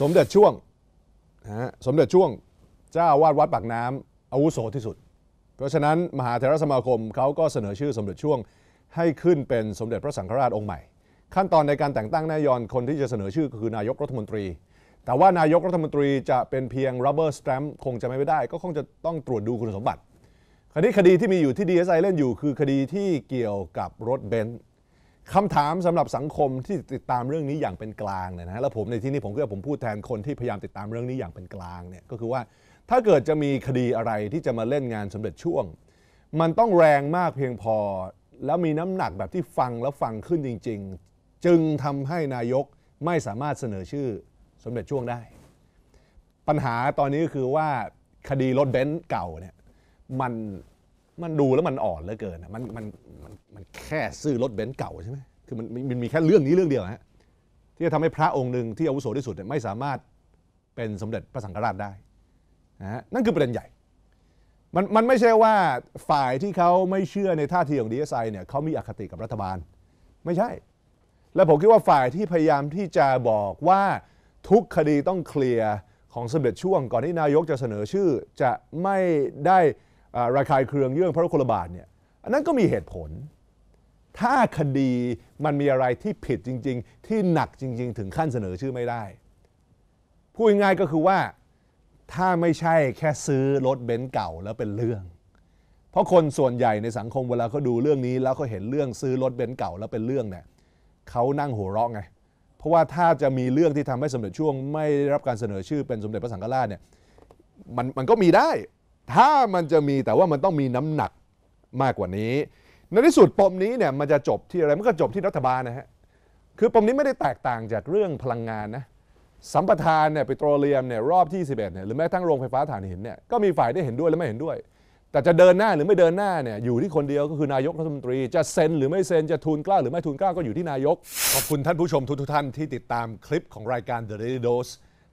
สมเด็จช่วงนะสมเด็จช่วงเจ้าวาดวัดปากน้ำอาวุโสที่สุด เพราะฉะนั้น มหาเถรสมาคมเขาก็เสนอชื่อสมเด็จช่วงให้ขึ้นเป็นสมเด็จพระสังฆราชองค์ใหม่ ขั้นตอนในการแต่งตั้งแนายอนคนที่จะเสนอชื่อก็คือนายกรัฐมนตรี แต่ว่านายกรัฐมนตรีจะเป็นเพียง rubber stamp คงจะไม่ได้ ก็คงจะต้องตรวจดูคุณสมบัติคดีคดีที่มีอยู่ที่ดีเอสไอเล่นอยู่ คือคดีที่เกี่ยวกับรถเบนซ์คำถามสำหรับสังคมที่ติดตามเรื่องนี้อย่างเป็นกลางเนี่ยนะแล้วผมในที่นี้ผมก็ผมพูดแทนคนที่พยายามติดตามเรื่องนี้อย่างเป็นกลางเนี่ยก็คือว่าถ้าเกิดจะมีคดีอะไรที่จะมาเล่นงานสมเด็จช่วง มันต้องแรงมากเพียงพอแล้วมีน้ำหนักแบบที่ฟังแล้วฟังขึ้นจริง ๆ จึงทำให้นายกไม่สามารถเสนอชื่อสมเด็จช่วงได้ ปัญหาตอนนี้ก็คือว่าคดีรถเบนซ์เก่าเนี่ยมันมันดูแล้วมันอ่อนเหลือเกินมันมันมันมันแค่ซื้อรถเบนซ์เก่าใช่ไหมคือมันมันมีแค่เรื่องนี้เรื่องเดียวฮะ ที่จะทำให้พระองค์หนึ่งที่อาวุโสที่สุดไม่สามารถเป็นสมเด็จพระสังฆราชได้นะฮะนั่นคือประเด็นใหญ่ มันมันไม่ใช่ว่าฝ่ายที่เขาไม่เชื่อในท่าทีของดีเอสไอเนี่ยเขามีอคติกับรัฐบาลไม่ใช่ และผมคิดว่าฝ่ายที่พยายามที่จะบอกว่าทุกคดีต้องเคลียร์ของสมเด็จช่วงก่อนที่นายกจะเสนอชื่อจะไม่ได้ระคายเคืองเยื่องพระโคลบาทเนี่ยอันนั้นก็มีเหตุผล ถ้าคดีมันมีอะไรที่ผิดจริงๆ ที่หนักจริงๆ ถึงขั้นเสนอชื่อไม่ได้ พูดง่ายก็คือว่าถ้าไม่ใช่แค่ซื้อรถเบนซ์เก่าแล้วเป็นเรื่อง เพราะคนส่วนใหญ่ในสังคมเวลาเขาดูเรื่องนี้แล้วเขาเห็นเรื่องซื้อรถเบนซ์เก่าแล้วเป็นเรื่องเนี่ยเขานั่งหัวเราะไงเพราะว่าถ้าจะมีเรื่องที่ทำให้สมเด็จช่วง ไม่ได้รับการเสนอชื่อเป็นสมเด็จพระสังฆราชเนี่ยมันมันก็มีได้ถ้ามันจะมีแต่ว่ามันต้องมีน้ำหนักมากกว่านี้ ในที่สุดปมนี้เนี่ยมันจะจบที่อะไรมันก็จบที่รัฐบาลนะฮะคือปมนี้ไม่ได้แตกต่างจากเรื่องพลังงานนะสัมปทานเนี่ยไปโตรเลียมเนี่ยรอบที่ 11เนี่ยหรือแม้กระทั่งโรงไฟฟ้าถ่านหินเนี่ยก็มีฝ่ายได้เห็นด้วยและไม่เห็นด้วย แต่จะเดินหน้าหรือไม่เดินหน้าเนี่ยอยู่ที่คนเดียวก็คือนายกรัฐมนตรี จะเซ็นหรือไม่เซ็นจะทุนกล้า หรือไม่ทุนกล้าก็อยู่ที่นายกขอบคุณท่านผู้ชมทุกท่านที่ ติดตามคลิปของรายการ The Daily Dose